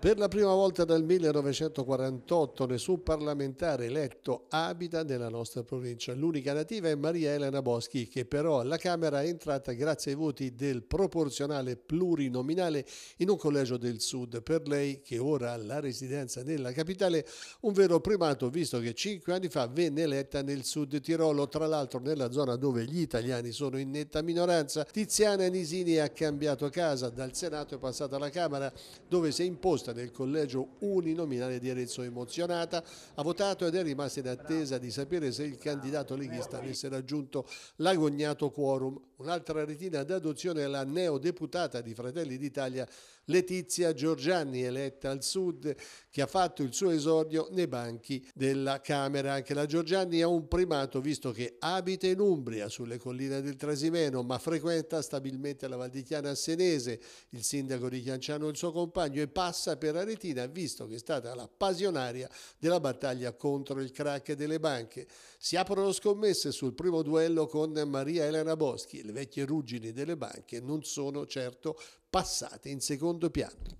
Per la prima volta dal 1948 nessun parlamentare eletto abita nella nostra provincia. L'unica nativa è Maria Elena Boschi, che però alla Camera è entrata grazie ai voti del proporzionale plurinominale in un collegio del Sud. Per lei, che ora ha la residenza nella capitale, un vero primato, visto che cinque anni fa venne eletta nel Sud Tirolo, tra l'altro nella zona dove gli italiani sono in netta minoranza. Tiziana Nisini ha cambiato casa, dal Senato è passata alla Camera, dove si è imposta giunta del collegio uninominale di Arezzo emozionata ha votato ed è rimasta in attesa di sapere se il candidato leghista avesse raggiunto l'agognato quorum Un'altra retina d'adozione è la neodeputata di Fratelli d'Italia Letizia Giorgianni, eletta al Sud, che ha fatto il suo esordio nei banchi della Camera. Anche la Giorgianni ha un primato visto che abita in Umbria, sulle colline del Trasimeno, ma frequenta stabilmente la Valdichiana Senese, il sindaco di Chianciano e il suo compagno, e passa per Aretina visto che è stata la passionaria della battaglia contro il crack delle banche. Si aprono scommesse sul primo duello con Maria Elena Boschi le vecchie ruggini delle banche non sono certo passate in secondo piano.